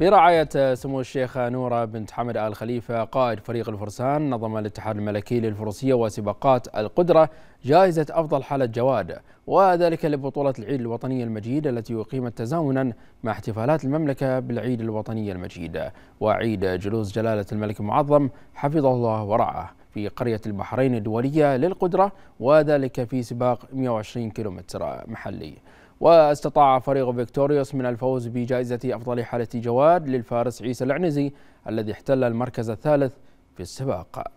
برعاية سمو الشيخة نورة بنت حمد آل خليفة قائد فريق الفرسان نظم الاتحاد الملكي للفروسية وسباقات القدرة جائزة أفضل حالة جواد وذلك لبطولة العيد الوطني المجيد التي أقيمت تزامنا مع احتفالات المملكة بالعيد الوطني المجيد وعيد جلوس جلالة الملك المعظم حفظه الله ورعاه في قرية البحرين الدولية للقدرة وذلك في سباق 120 كيلومتر محلي واستطاع فريق فيكتوريوس من الفوز بجائزة أفضل حالة جواد للفارس عيسى العنزي الذي احتل المركز الثالث في السباق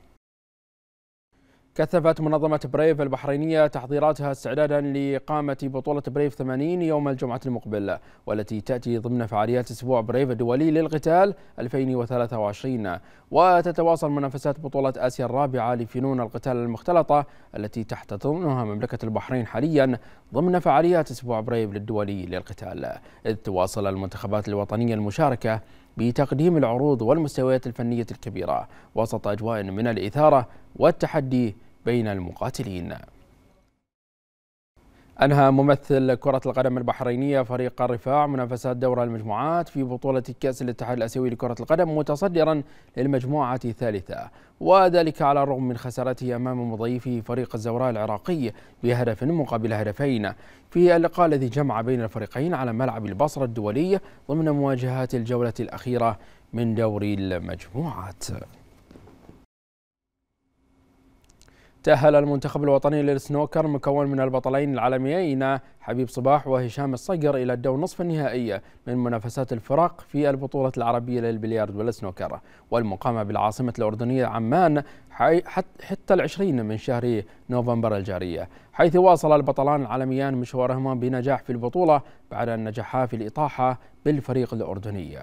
كثفت منظمة بريف البحرينية تحضيراتها استعدادا لإقامة بطولة بريف 80 يوم الجمعة المقبل والتي تأتي ضمن فعاليات أسبوع بريف الدولي للقتال 2023 وتتواصل منافسات بطولة آسيا الرابعة لفنون القتال المختلطة التي تحتضنها مملكة البحرين حاليا ضمن فعاليات أسبوع بريف الدولي للقتال إذ تواصل المنتخبات الوطنية المشاركة بتقديم العروض والمستويات الفنية الكبيرة وسط أجواء من الإثارة والتحدي بين المقاتلين أنهى ممثل كرة القدم البحرينية فريق الرفاع منافسات دور المجموعات في بطولة كأس الاتحاد الآسيوي لكرة القدم متصدرا للمجموعة الثالثة وذلك على الرغم من خسارته أمام مضيفه فريق الزوراء العراقي بهدف مقابل هدفين في اللقاء الذي جمع بين الفريقين على ملعب البصرة الدولي ضمن مواجهات الجولة الأخيرة من دوري المجموعات تأهل المنتخب الوطني للسنوكر مكون من البطلين العالميين حبيب صباح وهشام الصقر إلى الدور نصف النهائي من منافسات الفرق في البطولة العربية للبليارد والسنوكر والمقامة بالعاصمة الأردنية عمان حتى العشرين من شهر نوفمبر الجارية حيث واصل البطلان العالميان مشوارهما بنجاح في البطولة بعد أن نجحا في الإطاحة بالفريق الأردني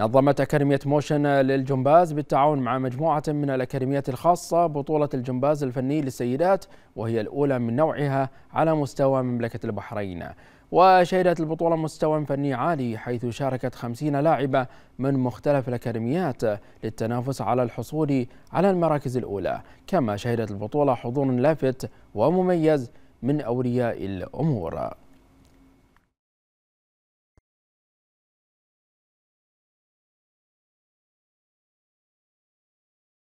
نظمت أكاديمية موشن للجمباز بالتعاون مع مجموعة من الأكاديميات الخاصة بطولة الجمباز الفني للسيدات وهي الأولى من نوعها على مستوى مملكة البحرين وشهدت البطولة مستوى فني عالي حيث شاركت خمسين لاعبة من مختلف الأكاديميات للتنافس على الحصول على المراكز الأولى كما شهدت البطولة حضور لافت ومميز من أولياء الأمور